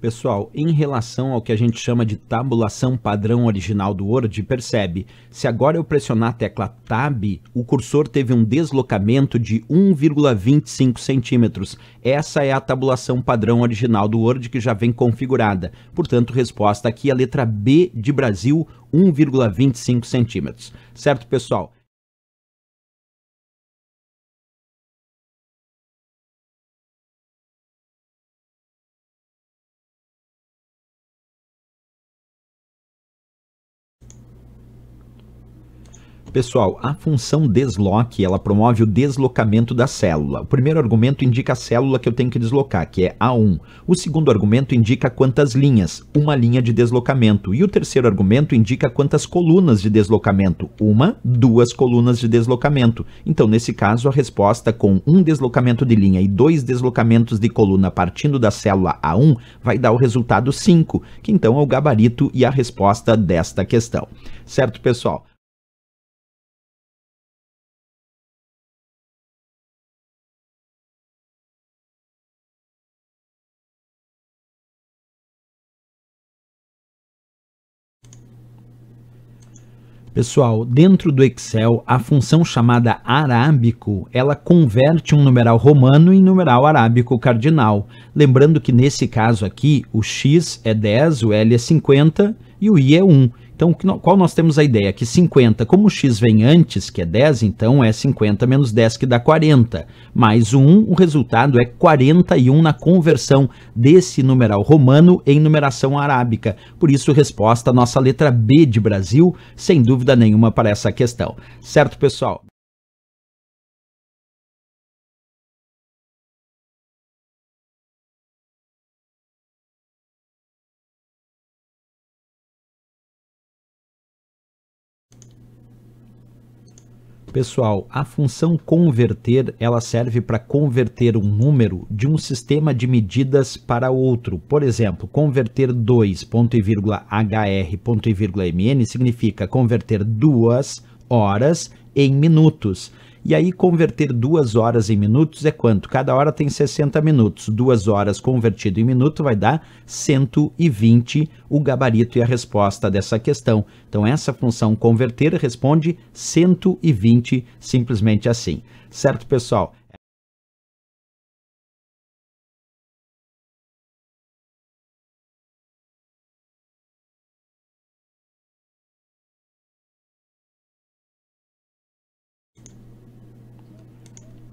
Pessoal, em relação ao que a gente chama de tabulação padrão original do Word, percebe, se agora eu pressionar a tecla Tab, o cursor teve um deslocamento de 1,25 centímetros. Essa é a tabulação padrão original do Word que já vem configurada. Portanto, resposta aqui é a letra B de Brasil, 1,25 centímetros. Certo, pessoal? Pessoal, a função desloque, ela promove o deslocamento da célula. O primeiro argumento indica a célula que eu tenho que deslocar, que é A1. O segundo argumento indica quantas linhas, uma linha de deslocamento. E o terceiro argumento indica quantas colunas de deslocamento, uma, duas colunas de deslocamento. Então, nesse caso, a resposta com um deslocamento de linha e dois deslocamentos de coluna partindo da célula A1 vai dar o resultado 5, que então é o gabarito e a resposta desta questão. Certo, pessoal? Pessoal, dentro do Excel, a função chamada arábico, ela converte um numeral romano em numeral arábico cardinal. Lembrando que nesse caso aqui, o x é 10, o l é 50 e o i é 1. Então, qual nós temos a ideia? Que 50, como o x vem antes, que é 10, então é 50 menos 10, que dá 40. Mais 1, o resultado é 41 na conversão desse numeral romano em numeração arábica. Por isso, resposta à nossa letra B de Brasil, sem dúvida nenhuma para essa questão. Certo, pessoal? Pessoal, a função converter, ela serve para converter um número de um sistema de medidas para outro. Por exemplo, converter 2, ponto e vírgula hr, ponto e vírgula mn significa converter duas horas em minutos. E aí, converter duas horas em minutos é quanto? Cada hora tem 60 minutos. Duas horas convertido em minuto vai dar 120 o gabarito e a resposta dessa questão. Então, essa função converter responde 120 simplesmente assim. Certo, pessoal?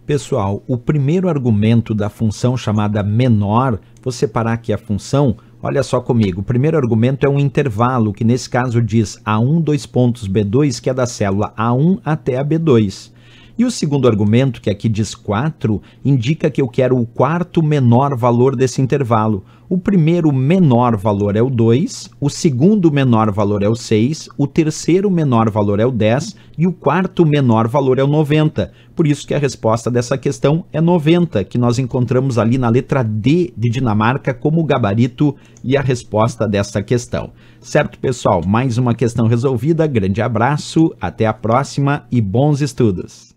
Pessoal, o primeiro argumento da função chamada menor, vou separar aqui a função, olha só comigo. O primeiro argumento é um intervalo, que nesse caso diz A1, dois pontos B2, que é da célula A1 até a B2. E o segundo argumento, que aqui diz 4, indica que eu quero o quarto menor valor desse intervalo. O primeiro menor valor é o 2, o segundo menor valor é o 6, o terceiro menor valor é o 10 e o quarto menor valor é o 90. Por isso que a resposta dessa questão é 90, que nós encontramos ali na letra D de Dinamarca como gabarito e a resposta dessa questão. Certo, pessoal? Mais uma questão resolvida. Grande abraço, até a próxima e bons estudos!